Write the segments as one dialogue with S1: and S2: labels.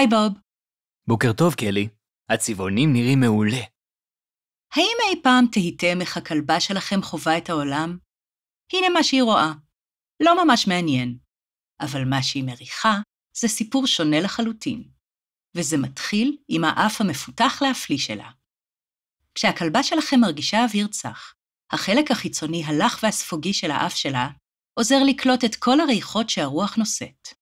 S1: היי בוב. בוקר טוב, קלי. הצבעונים נראים מעולה. האם אי פעם תהיתם איך הכלבה שלכם חווה את העולם? הנה מה שהיא רואה. לא ממש מעניין. אבל מה שהיא מריחה זה סיפור שונה לחלוטין. וזה מתחיל עם האף המפותח להפליא שלה. כשהכלבה שלכם מרגישה אוויר צח, החלק החיצוני הלח והספוגי של האף שלה עוזר לקלוט את כל הריחות שהרוח נושאת.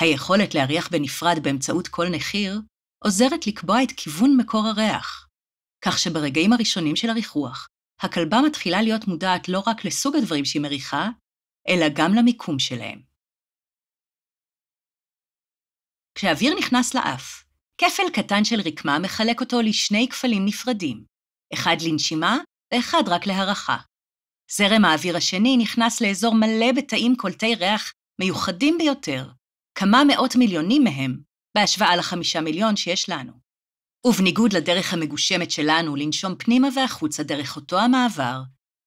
S1: היכולת להריח בנפרד באמצעות כל נחיר עוזרת לקבוע את כיוון מקור הריח, כך שברגעים הראשונים של הריחוח, הכלבה מתחילה להיות מודעת לא רק לסוג הדברים שהיא מריחה, אלא גם למיקום שלהם. כשהאוויר נכנס לאף, כפל קטן של רקמה מחלק אותו לשני כפלים נפרדים, אחד לנשימה ואחד רק להרחה. זרם האוויר השני נכנס לאזור מלא בתאים קולטי ריח מיוחדים ביותר, כמה מאות מיליונים מהם, בהשוואה לחמישה מיליון שיש לנו. ובניגוד לדרך המגושמת שלנו לנשום פנימה והחוצה דרך אותו המעבר,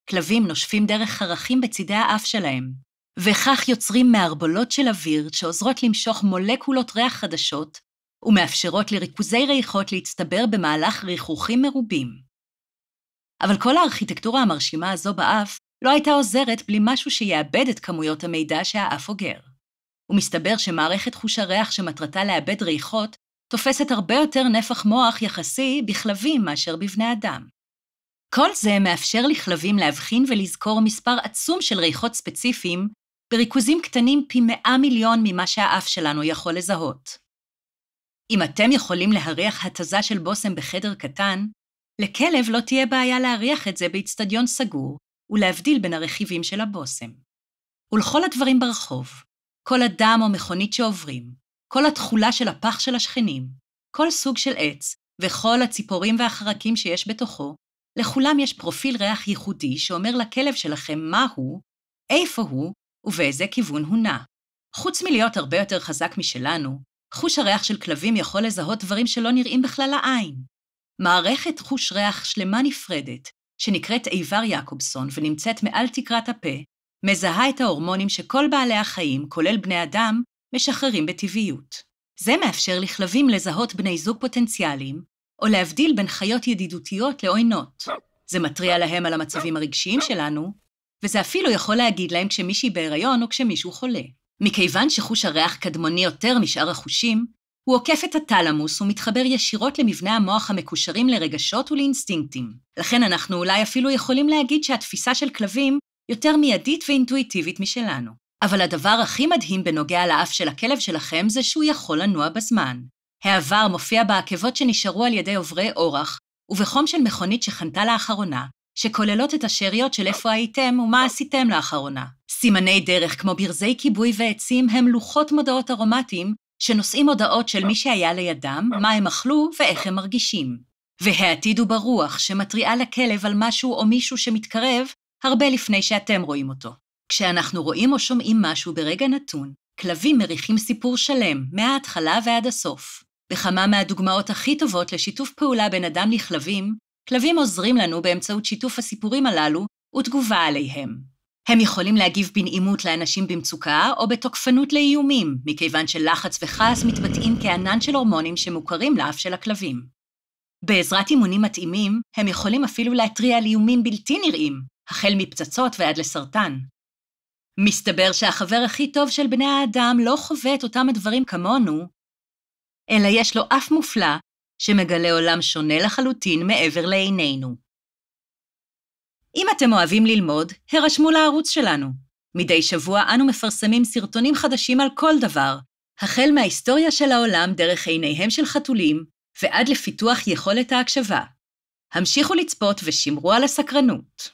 S1: כלבים נושפים דרך חרכים בצידי האף שלהם, וכך יוצרים מערבולות של אוויר שעוזרות למשוך מולקולות ריח חדשות ומאפשרות לריכוזי ריחות להצטבר במהלך ריחוכים מרובים. אבל כל הארכיטקטורה המרשימה הזו באף לא הייתה עוזרת בלי משהו שיאבד את כמויות המידע שהאף אוגר. ומסתבר שמערכת חוש הריח שמטרתה לאבד ריחות, תופסת הרבה יותר נפח מוח יחסי בכלבים מאשר בבני אדם. כל זה מאפשר לכלבים להבחין ולזכור מספר עצום של ריחות ספציפיים, בריכוזים קטנים פי מאה מיליון ממה שהאף שלנו יכול לזהות. אם אתם יכולים להריח התזה של בושם בחדר קטן, לכלב לא תהיה בעיה להריח את זה באיצטדיון סגור, ולהבדיל בין הרכיבים של הבושם. ולכל הדברים ברחוב, כל אדם או מכונית שעוברים, כל התכולה של הפח של השכנים, כל סוג של עץ, וכל הציפורים והחרקים שיש בתוכו, לכולם יש פרופיל ריח ייחודי שאומר לכלב שלכם מה הוא, איפה הוא ובאיזה כיוון הוא נע. חוץ מלהיות הרבה יותר חזק משלנו, חוש הריח של כלבים יכול לזהות דברים שלא נראים בכלל לעין. מערכת חוש ריח שלמה נפרדת, שנקראת איבר יעקובסון ונמצאת מעל תקרת הפה, מזהה את ההורמונים שכל בעלי החיים, כולל בני אדם, משחררים בטבעיות. זה מאפשר לכלבים לזהות בני זוג פוטנציאליים, או להבדיל בין חיות ידידותיות לעוינות. זה מתריע להם על המצבים הרגשיים שלנו, וזה אפילו יכול להגיד להם כשמישהי בהיריון או כשמישהו חולה. מכיוון שחוש הריח קדמוני יותר משאר החושים, הוא עוקף את הטלמוס ומתחבר ישירות למבנה המוח המקושרים לרגשות ולאינסטינקטים. לכן אנחנו אולי אפילו יכולים להגיד שהתפיסה של כלבים יותר מיידית ואינטואיטיבית משלנו. אבל הדבר הכי מדהים בנוגע לאף של הכלב שלכם זה שהוא יכול לנוע בזמן. העבר מופיע בעקבות שנשארו על ידי עוברי אורח, ובחום של מכונית שחנתה לאחרונה, שכוללות את השאריות של איפה הייתם ומה עשיתם לאחרונה. סימני דרך כמו ברזי כיבוי ועצים הם לוחות מודעות ארומטיים, שנושאים הודעות של מי שהיה לידם, מה הם אכלו ואיך הם מרגישים. והעתיד הוא ברוח, שמתריעה לכלב על משהו או מישהו שמתקרב, הרבה לפני שאתם רואים אותו. כשאנחנו רואים או שומעים משהו ברגע נתון, כלבים מריחים סיפור שלם, מההתחלה ועד הסוף. בכמה מהדוגמאות הכי טובות לשיתוף פעולה בין אדם לכלבים, כלבים עוזרים לנו באמצעות שיתוף הסיפורים הללו ותגובה עליהם. הם יכולים להגיב בנעימות לאנשים במצוקה או בתוקפנות לאיומים, מכיוון שלחץ וכעס מתבטאים כענן של הורמונים שמוכרים לאף של הכלבים. בעזרת אימונים מתאימים, הם יכולים אפילו להתריע על איומים בלתי נראים, החל מפצצות ועד לסרטן. מסתבר שהחבר הכי טוב של בני האדם לא חווה את אותם הדברים כמונו, אלא יש לו אף מופלא שמגלה עולם שונה לחלוטין מעבר לעינינו. אם אתם אוהבים ללמוד, הרשמו לערוץ שלנו. מדי שבוע אנו מפרסמים סרטונים חדשים על כל דבר, החל מההיסטוריה של העולם דרך עיניהם של חתולים, ועד לפיתוח יכולת ההקשבה. המשיכו לצפות ושמרו על הסקרנות.